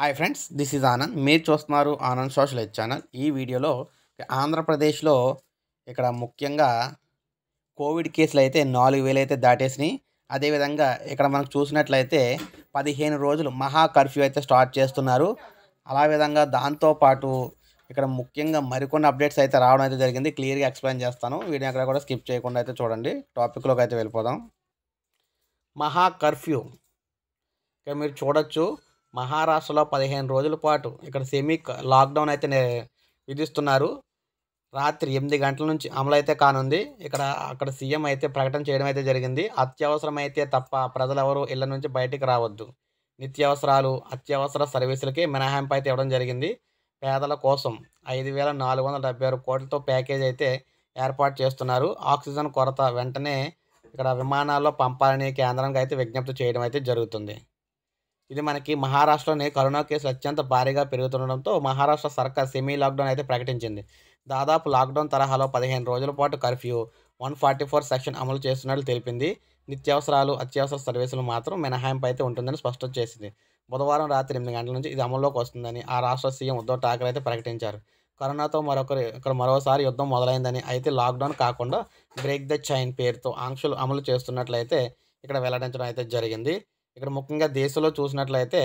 hi friends this is Anand మీరు చూస్తున్నారు Anand social head channel ఈ వీడియోలో ఆంధ్రప్రదేశ్లో ఇక్కడ ముఖ్యంగా కోవిడ్ కేసులు అయితే నాలుగు వేలు అయితే దాటేసినాయి అదేవిధంగా ఇక్కడ మనం చూసినట్లయితే పదిహేను రోజులు మహా కర్ఫ్యూ అయితే స్టార్ట్ చేస్తున్నారు అలా విధంగా దాంతోపాటు ఇక్కడ ముఖ్యంగా మరికొన్ని అప్డేట్స్ అయితే రావడం అయితే జరిగింది క్లియర్గా ఎక్స్ప్లెయిన్ చేస్తాను వీడియో అక్కడ కూడా స్కిప్ చేయకుండా అయితే చూడండి టాపిక్లోకి అయితే వెళ్ళిపోదాం మహా కర్ఫ్యూ ఇక మీరు చూడొచ్చు మహారాష్ట్రలో పదిహేను రోజుల పాటు ఇక్కడ సెమీ లాక్డౌన్ అయితే విధిస్తున్నారు రాత్రి ఎనిమిది గంటల నుంచి అమలైతే కానుంది ఇక్కడ అక్కడ సీఎం అయితే ప్రకటన చేయడం అయితే జరిగింది అత్యవసరమైతే తప్ప ఎవరు ఇళ్ల నుంచి బయటికి రావద్దు నిత్యావసరాలు అత్యవసర సర్వీసులకి మినహాయింపు అయితే ఇవ్వడం జరిగింది పేదల కోసం ఐదు వేల నాలుగు వందల డెబ్బై ఆరు కోట్లతో ప్యాకేజ్ అయితే ఏర్పాటు చేస్తున్నారు ఆక్సిజన్ కొరత వెంటనే ఇక్కడ విమానాల్లో పంపాలని కేంద్రంగా అయితే విజ్ఞప్తి చేయడం అయితే జరుగుతుంది ఇది మనకి మహారాష్ట్రలోనే కరోనా కేసులు అత్యంత భారీగా పెరుగుతుండడంతో మహారాష్ట్ర సర్కార్ సెమీ లాక్డౌన్ అయితే ప్రకటించింది దాదాపు లాక్డౌన్ తరహాలో పదిహేను రోజుల పాటు curfew one forty four section అమలు చేస్తున్నట్లు తెలిపింది నిత్యావసరాలు అత్యవసర సర్వీసులు మాత్రం మినహాయింపు అయితే ఉంటుందని స్పష్టం చేసింది బుధవారం రాత్రి ఎనిమిది గంటల నుంచి ఇది అమల్లోకి వస్తుందని ఆ రాష్ట్ర సీఎం ఉద్ధవ్ ఠాకరే అయితే ప్రకటించారు కరోనాతో మరొకరు ఇక్కడ మరోసారి యుద్ధం మొదలైందని అయితే లాక్డౌన్ కాకుండా బ్రేక్ ద చైన్ పేరుతో ఆంక్షలు అమలు చేస్తున్నట్లయితే ఇక్కడ వెల్లడించడం అయితే జరిగింది ఇక్కడ ముఖ్యంగా దేశంలో చూసినట్లయితే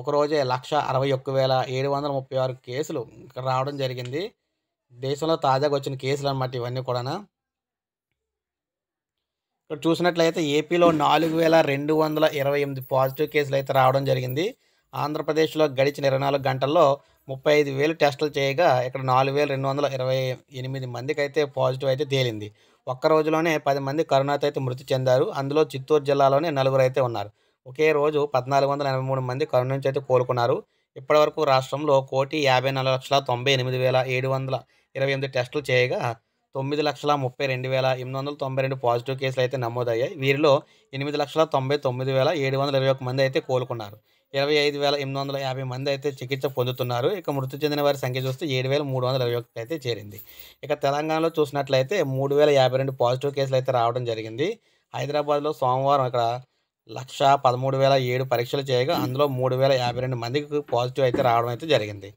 ఒకరోజే లక్ష అరవై ఒక్క వేల ఏడు వందల ముప్పై ఆరు కేసులు ఇక్కడ రావడం జరిగింది దేశంలో తాజాగా వచ్చిన కేసులు అనమాట ఇవన్నీ కూడా ఇక్కడ చూసినట్లయితే ఏపీలో నాలుగు వేల రెండు వందల ఇరవై ఎనిమిది పాజిటివ్ కేసులు అయితే రావడం జరిగింది ఆంధ్రప్రదేశ్లో గడిచిన ఇరవై నాలుగు గంటల్లో ముప్పై ఐదు వేలు టెస్టులు చేయగా ఇక్కడ నాలుగు వేల రెండు వందల ఇరవై ఎనిమిది మందికి అయితే పాజిటివ్ అయితే తేలింది ఒక్క రోజులోనే పది మంది కరోనాతో అయితే మృతి చెందారు అందులో చిత్తూరు జిల్లాలోనే నలుగురు అయితే ఉన్నారు ఒకే రోజు పద్నాలుగు వందల ఎనభై మూడు మంది కరోనా నుంచి అయితే కోలుకున్నారు ఇప్పటివరకు రాష్ట్రంలో కోటి యాభై నాలుగు లక్షల తొంభై ఎనిమిది వేల ఏడు వందల ఇరవై ఎనిమిది టెస్టులు చేయగా తొమ్మిది లక్షల ముప్పై రెండు వేల ఎనిమిది వందల తొంభై రెండు పాజిటివ్ కేసులు అయితే నమోదయ్యాయి వీరిలో ఎనిమిది లక్షల తొంభై తొమ్మిది వేల ఏడు వందల ఇరవై ఒక మంది అయితే కోలుకున్నారు ఇరవై ఐదు వేల ఎనిమిది వందల యాభై మంది అయితే చికిత్స పొందుతున్నారు ఇక మృతి చెందిన వారి సంఖ్య చూస్తే ఏడు వేల మూడు వందల ఇరవై ఒకటి అయితే చేరింది ఇక తెలంగాణలో చూసినట్లయితే మూడు వేల యాభై రెండు పాజిటివ్ కేసులు అయితే రావడం జరిగింది హైదరాబాద్లో సోమవారం అక్కడ లక్ష పదమూడు వేల ఏడు పరీక్షలు చేయగా అందులో మూడు వేల యాభై రెండు మందికి పాజిటివ్ అయితే రావడం అయితే జరిగింది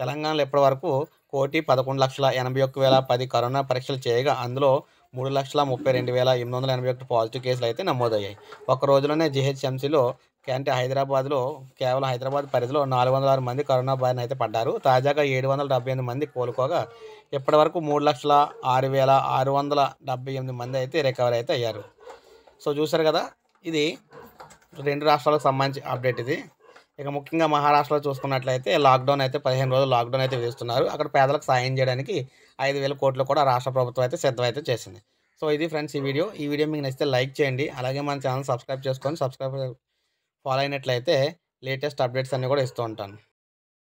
తెలంగాణలో ఇప్పటి వరకు కోటి పదకొండు లక్షల ఎనభై ఒక్క వేల పది కరోనా పరీక్షలు చేయగా అందులో మూడు లక్షల ముప్పై రెండు వేల ఎనిమిది వందల ఎనభై ఒకటి పాజిటివ్ కేసులు అయితే నమోదయ్యాయి ఒక రోజులోనే జిహెచ్ఎంసీలో అంటే హైదరాబాద్లో కేవలం హైదరాబాద్ పరిధిలో నాలుగు వందల ఆరు మంది కరోనా బారిన అయితే పడ్డారు తాజాగా ఏడు వందల డెబ్బై ఎనిమిది మంది కోలుకోగా ఇప్పటివరకు మూడు లక్షల ఆరు వేల ఆరు వందల డెబ్బై ఎనిమిది మంది అయితే రికవరీ అయితే అయ్యారు సో చూసారు కదా ఇది రెండు రాష్ట్రాలకు సంబంధించి అప్డేట్ ఇది ఇక ముఖ్యంగా మహారాష్ట్రలో చూసుకున్నట్లయితే లాక్డౌన్ అయితే పదిహేను రోజులు లాక్డౌన్ అయితే విధిస్తున్నారు అక్కడ పేదలకు సాయం చేయడానికి ఐదు వేల కోట్లు కూడా రాష్ట్ర ప్రభుత్వం అయితే సిద్ధమైతే చేసింది సో ఇది ఫ్రెండ్స్ ఈ వీడియో ఈ వీడియో మీకు నచ్చితే లైక్ చేయండి అలాగే మన ఛానల్ సబ్స్క్రైబ్ చేసుకొని సబ్స్క్రైబ్ ఫాలో అయినట్లయితే లేటెస్ట్ అప్డేట్స్ అన్నీ కూడా ఇస్తూ ఉంటాను